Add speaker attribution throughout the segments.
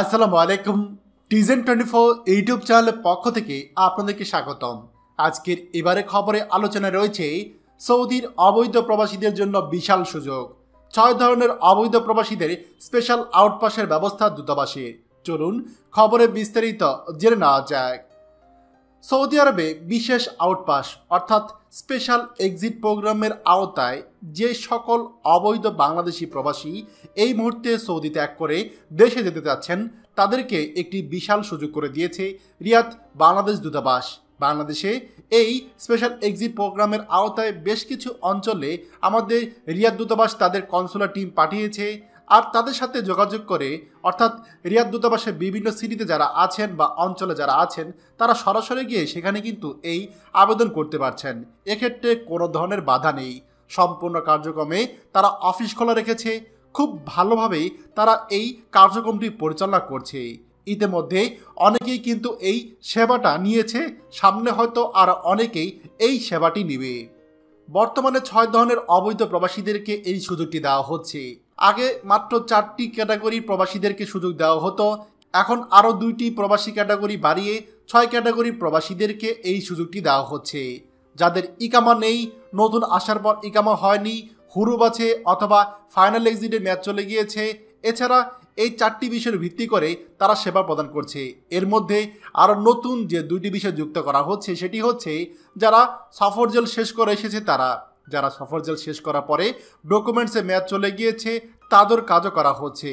Speaker 1: আসসালামু আলাইকুম টিজেন twenty four YouTube চ্যানেলের পক্ষ থেকে আপনাদেরকে স্বাগতম আজকের এবারে খবরে আলোচনা রয়েছে সৌদির অবৈধ প্রবাসীদের জন্য বিশাল সুযোগ ছয় ধরনের অবৈধ প্রবাসীদের স্পেশাল আউটপাসের ব্যবস্থা দূতাবাসের চলুন খবরে বিস্তারিত জেনে নেওয়া যায় সৌদি আরবে বিশেষ আউটপাস অর্থাৎ স্পেশাল এক্সিট প্রোগ্রামের আওতায় যে সকল অবৈধ বাংলাদেশি প্রবাসী এই মুহূর্তে সৌদি ত্যাগ করে দেশে যেতে চাচ্ছেন তাদেরকে একটি বিশাল সুযোগ করে দিয়েছে রিয়াদ বাংলাদেশ দূতাবাস বাংলাদেশে এই স্পেশাল এক্সিট প্রোগ্রামের আওতায় বেশ কিছু অঞ্চলে আমাদের রিয়াদ দূতাবাস তাদের কনসুলার টিম পাঠিয়েছে আর তাদের সাথে যোগাযোগ করে অর্থাৎ রিয়াদ দূতাবাসের বিভিন্ন সিটিতে যারা আছেন বা অঞ্চলে যারা আছেন তারা সরাসরি গিয়ে সেখানে কিন্তু এই আবেদন করতে পারছেন এক্ষেত্রে কোনো ধরনের বাধা নেই সম্পূর্ণ কার্যক্রমে তারা অফিস খোলা রেখেছে খুব ভালোভাবেই তারা এই কার্যক্রমটি পরিচালনা করছে ইতিমধ্যে অনেকেই কিন্তু এই সেবাটা নিয়েছে সামনে হয়তো আর অনেকেই এই সেবাটি নেবে বর্তমানে ছয় ধরনের অবৈধ প্রবাসীদেরকে এই সুযোগটি দেওয়া হচ্ছে আগে মাত্র চারটি ক্যাটাগরির প্রবাসীদেরকে সুযোগ দেওয়া হতো এখন আরও দুইটি প্রবাসী ক্যাটাগরি বাড়িয়ে ছয় ক্যাটাগরি প্রবাসীদেরকে এই সুযোগটি দেওয়া হচ্ছে যাদের ইকামা নেই নতুন আসার পর ইকামা হয়নি হুরুব আছে অথবা ফাইনাল এক্সিটে ম্যাচ চলে গিয়েছে এছাড়া এই চারটি বিষয়ের ভিত্তি করে তারা সেবা প্রদান করছে এর মধ্যে আরও নতুন যে দুইটি বিষয় যুক্ত করা হচ্ছে সেটি হচ্ছে যারা সফর জল শেষ করে এসেছে তারা যারা সফরজেল শেষ করার পরে ডকুমেন্টসে মেয়াদ চলে গিয়েছে তাদের কাজও করা হচ্ছে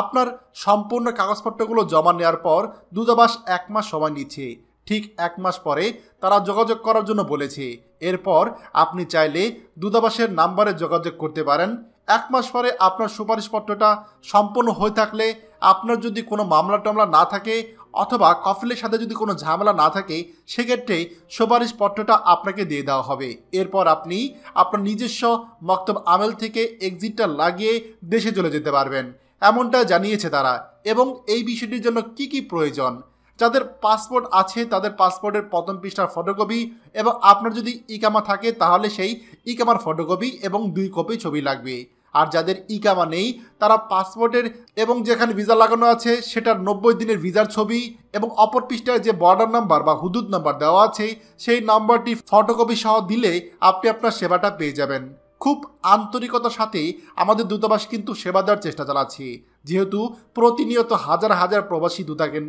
Speaker 1: আপনার সম্পূর্ণ কাগজপত্রগুলো জমা নেওয়ার পর দূতাবাস এক মাস সময় নিচ্ছে ঠিক এক মাস পরে তারা যোগাযোগ করার জন্য বলেছে এরপর আপনি চাইলে দূতাবাসের নাম্বারে যোগাযোগ করতে পারেন এক মাস পরে আপনার সুপারিশপত্রটা সম্পন্ন হয়ে থাকলে আপনার যদি কোনো মামলা টামলা না থাকে অথবা কফিলের সাথে যদি কোনো ঝামেলা না থাকে সেক্ষেত্রে সুপারিশ পত্রটা আপনাকে দিয়ে দেওয়া হবে এরপর আপনি আপনার নিজস্ব মক্তব আমেল থেকে এক্সিটটা লাগিয়ে দেশে চলে যেতে পারবেন এমনটা জানিয়েছে তারা এবং এই বিষয়টির জন্য কি কি প্রয়োজন যাদের পাসপোর্ট আছে তাদের পাসপোর্টের প্রথম পৃষ্ঠার ফটোকপি এবং আপনার যদি ইকামা থাকে তাহলে সেই ইকামার ফটোকপি এবং দুই কপি ছবি লাগবে আর যাদের ইকামা নেই তারা পাসপোর্টের এবং যেখানে ভিসা লাগানো আছে সেটার নব্বই দিনের ভিসার ছবি এবং অপর পৃষ্ঠায় যে বর্ডার নাম্বার বা হুদুদ নাম্বার দেওয়া আছে সেই নাম্বারটি ফটোকপি সহ দিলে আপনি আপনার সেবাটা পেয়ে যাবেন খুব আন্তরিকতার সাথে আমাদের দূতাবাস কিন্তু সেবা দেওয়ার চেষ্টা চালাচ্ছে যেহেতু প্রতিনিয়ত হাজার হাজার প্রবাসী দূতাকেন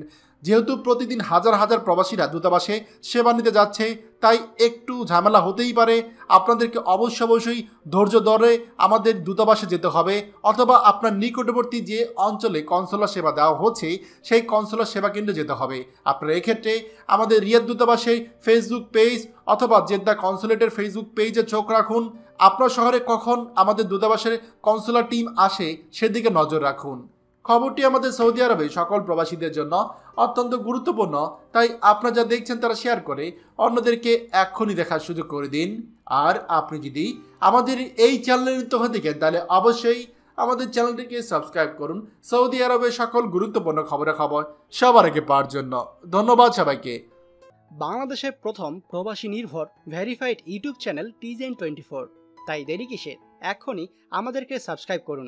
Speaker 1: যেহেতু প্রতিদিন হাজার হাজার প্রবাসীরা দূতাবাসে সেবা নিতে যাচ্ছে তাই একটু ঝামেলা হতেই পারে আপনাদেরকে অবশ্য অবশ্যই ধৈর্য ধরে আমাদের দূতাবাসে যেতে হবে অথবা আপনার নিকটবর্তী যে অঞ্চলে কনসোলার সেবা দেওয়া হচ্ছে সেই কনসোলার সেবা কেন্দ্রে যেতে হবে আপনারা এক্ষেত্রে আমাদের রিয়াদ দূতাবাসে ফেসবুক পেজ অথবা জেদ্দা কনসোলেটের ফেসবুক পেজে চোখ রাখুন আপনার শহরে কখন আমাদের দূতাবাসের কনসোলার টিম আসে সেদিকে নজর রাখুন খবরটি আমাদের সৌদি আরবে সকল প্রবাসীদের জন্য অত্যন্ত গুরুত্বপূর্ণ তাই আপনারা যা দেখছেন তারা শেয়ার করে অন্যদেরকে এখনই দেখার সুযোগ করে দিন আর আপনি যদি আমাদের এই চ্যানেলে নিত্য হয়ে থাকেন তাহলে অবশ্যই আমাদের চ্যানেলটিকে সাবস্ক্রাইব করুন সৌদি আরবের সকল গুরুত্বপূর্ণ খবর সবার আগে পাওয়ার জন্য ধন্যবাদ সবাইকে বাংলাদেশের প্রথম প্রবাসী নির্ভর ভেরিফাইড ইউটিউব চ্যানেল টিজেন টোয়েন্টি ফোর তাই দেরি কিসের এখনই আমাদেরকে সাবস্ক্রাইব করুন